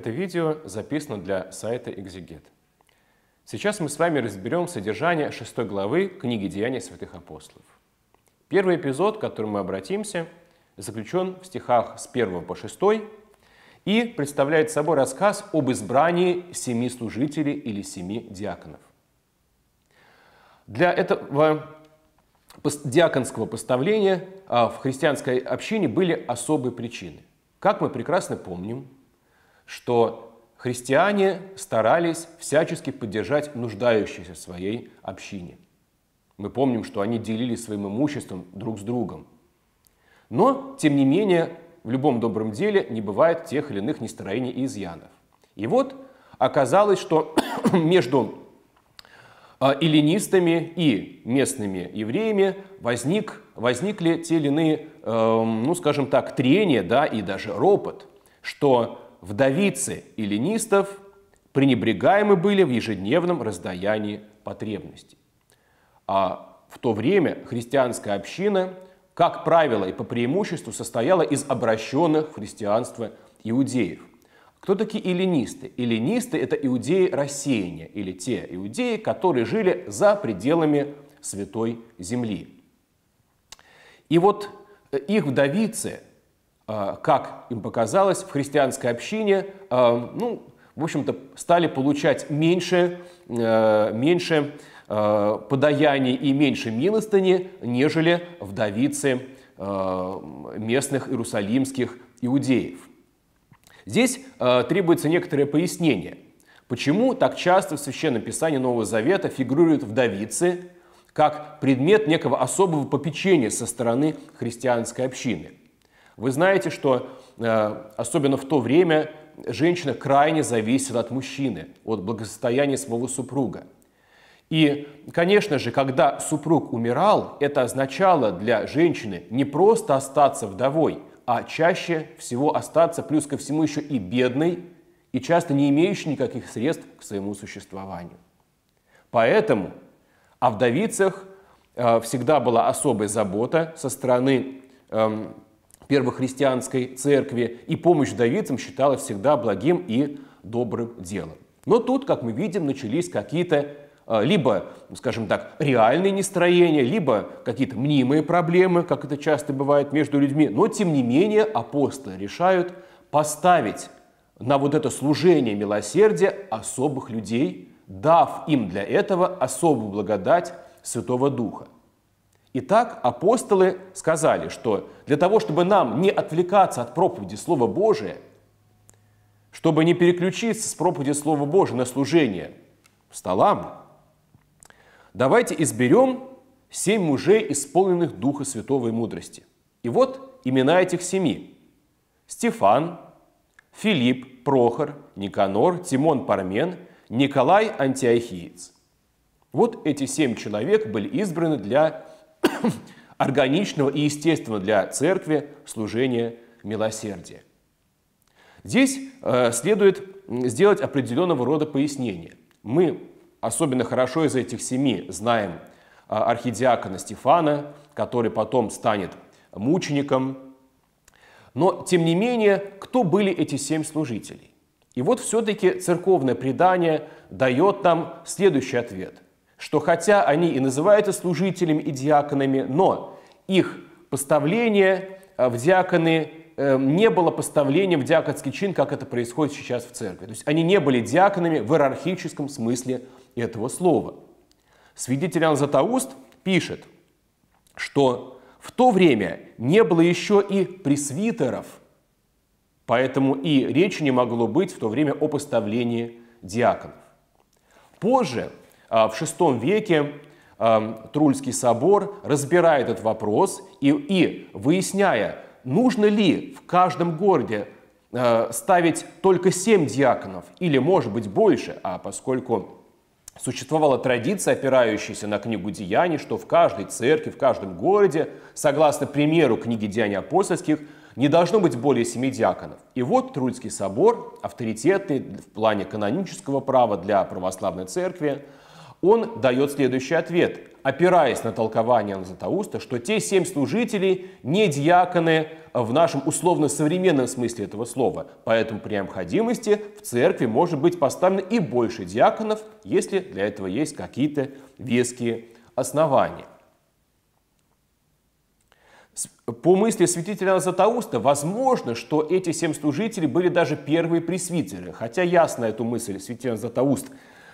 Это видео записано для сайта Exeget. Сейчас мы с вами разберем содержание шестой главы книги «Деяния святых апостолов». Первый эпизод, к которому мы обратимся, заключен в стихах с 1 по 6 и представляет собой рассказ об избрании семи служителей или семи диаконов. Для этого диаконского поставления а, в христианской общине были особые причины. Как мы прекрасно помним, что христиане старались всячески поддержать нуждающихся в своей общине. Мы помним, что они делились своим имуществом друг с другом. Но, тем не менее, в любом добром деле не бывает тех или иных нестроений и изъянов. И вот оказалось, что между а, эллинистами и местными евреями возник, возникли те или иные, эм, ну скажем так, трения да, и даже ропот, что вдовицы и ленистов пренебрегаемы были в ежедневном раздаянии потребностей. А в то время христианская община, как правило и по преимуществу, состояла из обращенных в христианство иудеев. Кто такие иллинисты? Иллинисты это иудеи рассеяния, или те иудеи, которые жили за пределами Святой Земли. И вот э, их вдовицы а, как им показалось, в христианской общине, а, ну, в общем-то, стали получать меньше, э, меньше а, подаяний и меньше милостыни, нежели вдовицы местных иерусалимских иудеев. Здесь требуется некоторое пояснение, почему так часто в Священном Писании Нового Завета фигурируют вдовицы как предмет некого особого попечения со стороны христианской общины – вы знаете, что э, особенно в то время женщина крайне зависит от мужчины, от благосостояния своего супруга. И, конечно же, когда супруг умирал, это означало для женщины не просто остаться вдовой, а чаще всего остаться, плюс ко всему, еще и бедной, и часто не имеющей никаких средств к своему существованию. Поэтому о вдовицах э, всегда была особая забота со стороны эм, первохристианской церкви, и помощь Давидцам считалась всегда благим и добрым делом. Но тут, как мы видим, начались какие-то а, либо, ну, скажем так, реальные нестроения, либо какие-то мнимые проблемы, как это часто бывает между людьми. Но, тем не менее, апостолы решают поставить на вот это служение милосердия особых людей, дав им для этого особую благодать Святого Духа. Итак, апостолы сказали, что для того, чтобы нам не отвлекаться от проповеди Слова Божия, чтобы не переключиться с проповеди Слова Божия на служение столам, давайте изберем семь мужей, исполненных Духа Святого и мудрости. И вот имена этих семи. Стефан, Филипп, Прохор, Никанор, Тимон Пармен, Николай Антиохиец. Вот эти семь человек были избраны для органичного и естественного для церкви служения милосердия. Здесь э, следует сделать определенного рода пояснение. Мы особенно хорошо из этих семи знаем э, архидиакона Стефана, который потом станет мучеником. Но, тем не менее, кто были эти семь служителей? И вот все-таки церковное предание дает нам следующий ответ – что хотя они и называются служителями и диаконами, но их поставление э, в диаконы э, не было поставлением в диаконский чин, как это происходит сейчас в церкви. То есть они не были диаконами в иерархическом смысле этого слова. Свидетель Иоанн пишет, что в то время не было еще и пресвитеров, поэтому и речи не могло быть в то время о поставлении диаконов. Позже а, в VI веке а, Трульский собор разбирает этот вопрос и, и выясняя, нужно ли в каждом городе а, ставить только семь диаконов или, может быть, больше, а поскольку существовала традиция, опирающаяся на книгу Деяний, что в каждой церкви, в каждом городе, согласно примеру книги Деяний апостольских, не должно быть более семи диаконов. И вот Трульский собор, авторитетный в плане канонического права для православной церкви, он дает следующий ответ, опираясь на толкование Анзатауста, что те семь служителей не диаконы в нашем условно-современном смысле этого слова, поэтому при необходимости в церкви может быть поставлено и больше диаконов, если для этого есть какие-то веские основания. По мысли святителя Златоуста, возможно, что эти семь служителей были даже первые пресвитеры, хотя ясно эту мысль святитель Златоуст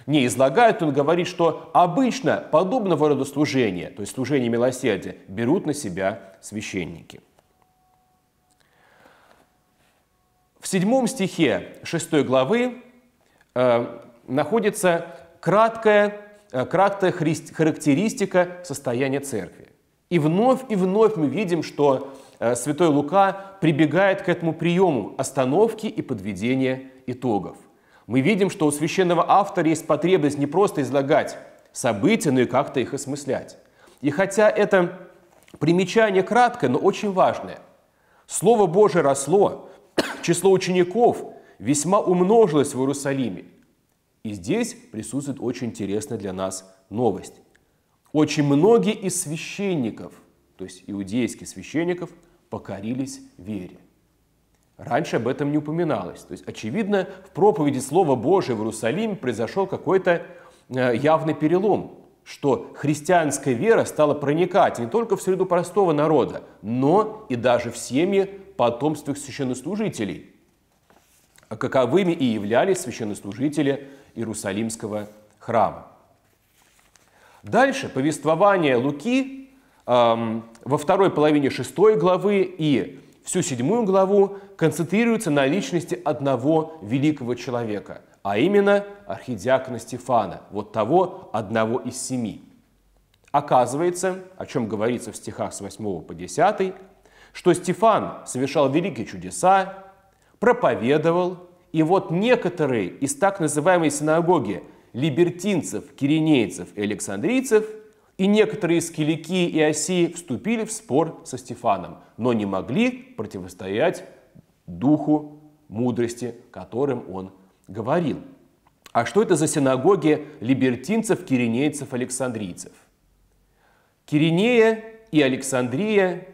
не излагает, он говорит, что обычно подобного рода служения, то есть служение милосердия, берут на себя священники. В седьмом стихе шестой главы э, находится краткая, э, краткая христ, характеристика состояния церкви. И вновь и вновь мы видим, что э, святой Лука прибегает к этому приему остановки и подведения итогов мы видим, что у священного автора есть потребность не просто излагать события, но и как-то их осмыслять. И хотя это примечание краткое, но очень важное. Слово Божие росло, число учеников весьма умножилось в Иерусалиме. И здесь присутствует очень интересная для нас новость. Очень многие из священников, то есть иудейских священников, покорились вере. Раньше об этом не упоминалось. То есть, очевидно, в проповеди Слова Божия в Иерусалиме произошел какой-то э, явный перелом, что христианская вера стала проникать не только в среду простого народа, но и даже в семьи потомственных священнослужителей, а каковыми и являлись священнослужители Иерусалимского храма. Дальше повествование Луки эм, во второй половине шестой главы и всю седьмую главу концентрируется на личности одного великого человека, а именно архидиакона Стефана, вот того одного из семи. Оказывается, о чем говорится в стихах с 8 по 10, что Стефан совершал великие чудеса, проповедовал, и вот некоторые из так называемой синагоги либертинцев, киринейцев и александрийцев – и некоторые из киликии и Осии вступили в спор со Стефаном, но не могли противостоять духу мудрости, которым он говорил. А что это за синагоги либертинцев, киринейцев, александрийцев? Киринея и Александрия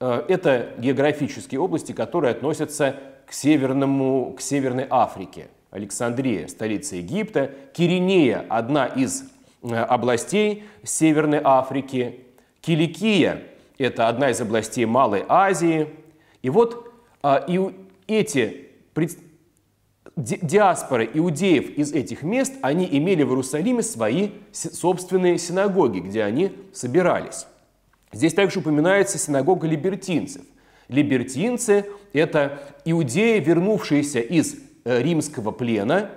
э, – это географические области, которые относятся к, северному, к Северной Африке. Александрия – столица Египта, Киринея – одна из Э, областей Северной Африки, Киликия – это одна из областей Малой Азии. И вот а, и эти пред... Ди диаспоры иудеев из этих мест, они имели в Иерусалиме свои собственные синагоги, где они собирались. Здесь также упоминается синагога либертинцев. Либертинцы – это иудеи, вернувшиеся из э, римского плена,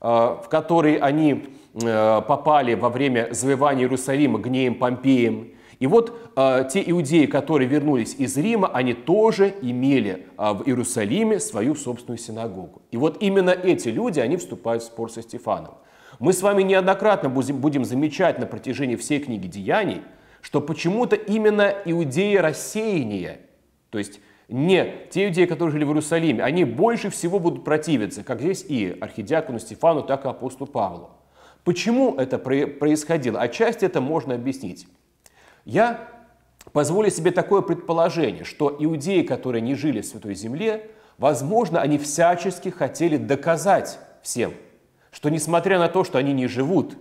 э, в который они Э, попали во время завоевания Иерусалима гнеем Помпеем. И вот э, те иудеи, которые вернулись из Рима, они тоже имели э, в Иерусалиме свою собственную синагогу. И вот именно эти люди, они вступают в спор со Стефаном. Мы с вами неоднократно будем, будем замечать на протяжении всей книги «Деяний», что почему-то именно иудеи рассеяния, то есть не те иудеи, которые жили в Иерусалиме, они больше всего будут противиться, как здесь и архидиакону Стефану, так и апостолу Павлу. Почему это происходило? Отчасти это можно объяснить. Я позволю себе такое предположение, что иудеи, которые не жили в Святой Земле, возможно, они всячески хотели доказать всем, что несмотря на то, что они не живут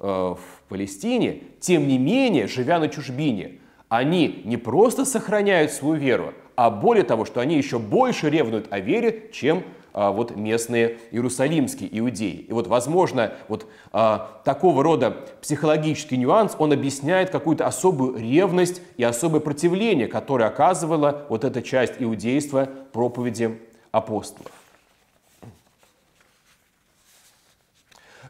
э, в Палестине, тем не менее, живя на чужбине, они не просто сохраняют свою веру, а более того, что они еще больше ревнуют о вере, чем а, вот местные иерусалимские иудеи. И вот, возможно, вот а, такого рода психологический нюанс, он объясняет какую-то особую ревность и особое противление, которое оказывала вот эта часть иудейства проповеди апостолов.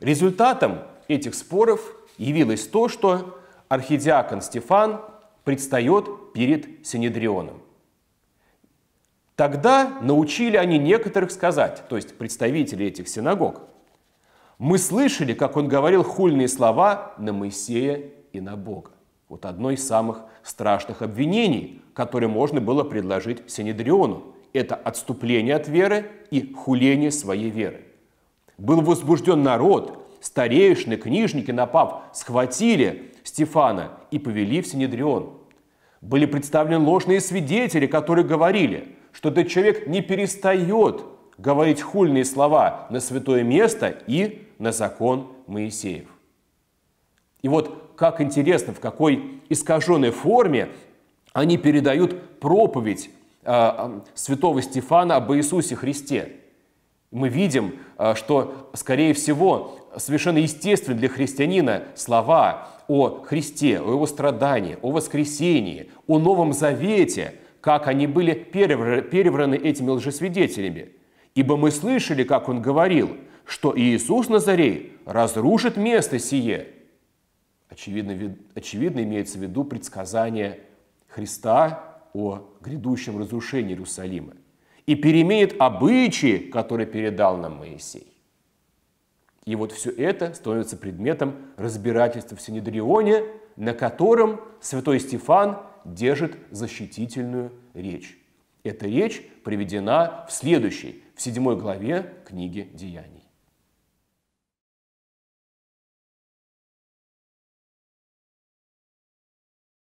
Результатом этих споров явилось то, что архидиакон Стефан предстает перед Синедрионом. Тогда научили они некоторых сказать, то есть представители этих синагог. Мы слышали, как он говорил хульные слова на Моисея и на Бога. Вот одно из самых страшных обвинений, которое можно было предложить Синедриону, это отступление от веры и хуление своей веры. Был возбужден народ, старейшины, книжники, напав, схватили Стефана и повели в Синедрион. Были представлены ложные свидетели, которые говорили – что этот человек не перестает говорить хульные слова на святое место и на закон Моисеев. И вот как интересно, в какой искаженной форме они передают проповедь э, святого Стефана об Иисусе Христе. Мы видим, а, что, скорее всего, совершенно естественны для христианина слова о Христе, о его страдании, о воскресении, о Новом Завете – как они были перевраны этими лжесвидетелями. Ибо мы слышали, как он говорил, что Иисус Назарей разрушит место сие. Очевидно, очевидно имеется в виду предсказание Христа о грядущем разрушении Иерусалима и переменит обычаи, которые передал нам Моисей. И вот все это становится предметом разбирательства в Синедрионе, на котором святой Стефан держит защитительную речь. Эта речь приведена в следующей, в седьмой главе книги «Деяний».